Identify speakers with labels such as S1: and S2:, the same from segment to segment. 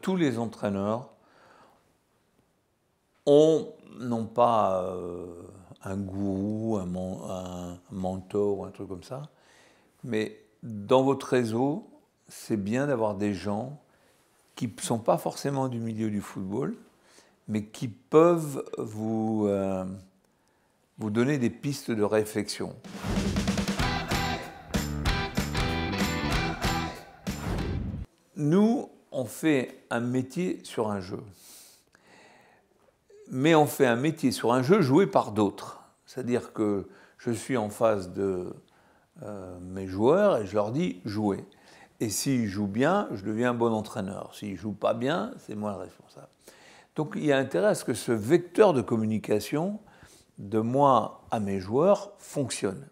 S1: tous les entraîneurs ont, non pas euh, un gourou, un, un, mentor ou un truc comme ça, mais dans votre réseau, c'est bien d'avoir des gens qui ne sont pas forcément du milieu du football, mais qui peuvent vous, euh, vous donner des pistes de réflexion. Nous, on fait un métier sur un jeu. Mais on fait un métier sur un jeu joué par d'autres. C'est-à-dire que je suis en face de euh, mes joueurs et je leur dis jouez. Et s'ils jouent bien, je deviens un bon entraîneur. S'ils ne jouent pas bien, c'est moi le responsable. Donc il y a intérêt à ce que ce vecteur de communication de moi à mes joueurs fonctionne.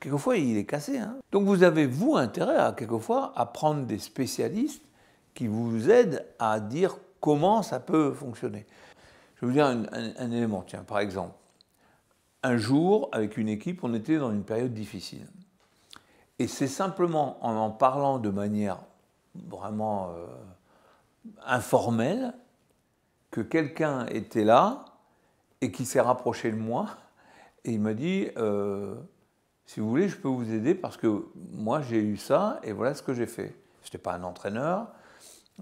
S1: Quelquefois, il est cassé. Hein. Donc vous avez, vous, intérêt à, quelquefois, à prendre des spécialistes qui vous aide à dire comment ça peut fonctionner. Je vais vous dire un, élément, tiens, par exemple. Un jour, avec une équipe, on était dans une période difficile. Et c'est simplement en en parlant de manière vraiment euh, informelle que quelqu'un était là et qui s'est rapproché de moi et il m'a dit euh, si vous voulez je peux vous aider parce que moi j'ai eu ça et voilà ce que j'ai fait. Je n'étais pas un entraîneur,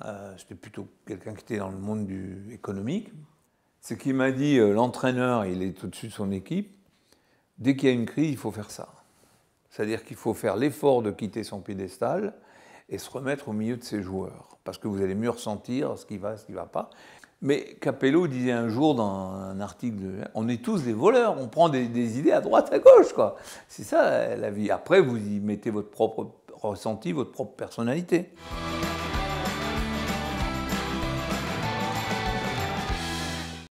S1: euh, c'était plutôt quelqu'un qui était dans le monde du, économique. Ce qui m'a dit, euh, l'entraîneur, il est au-dessus de son équipe. Dès qu'il y a une crise, il faut faire ça. C'est-à-dire qu'il faut faire l'effort de quitter son piédestal et se remettre au milieu de ses joueurs. Parce que vous allez mieux ressentir ce qui va, ce qui ne va pas. Mais Capello disait un jour dans un article, on est tous des voleurs, on prend des, des idées à droite, à gauche, quoi. C'est ça la vie. Après, vous y mettez votre propre ressenti, votre propre personnalité.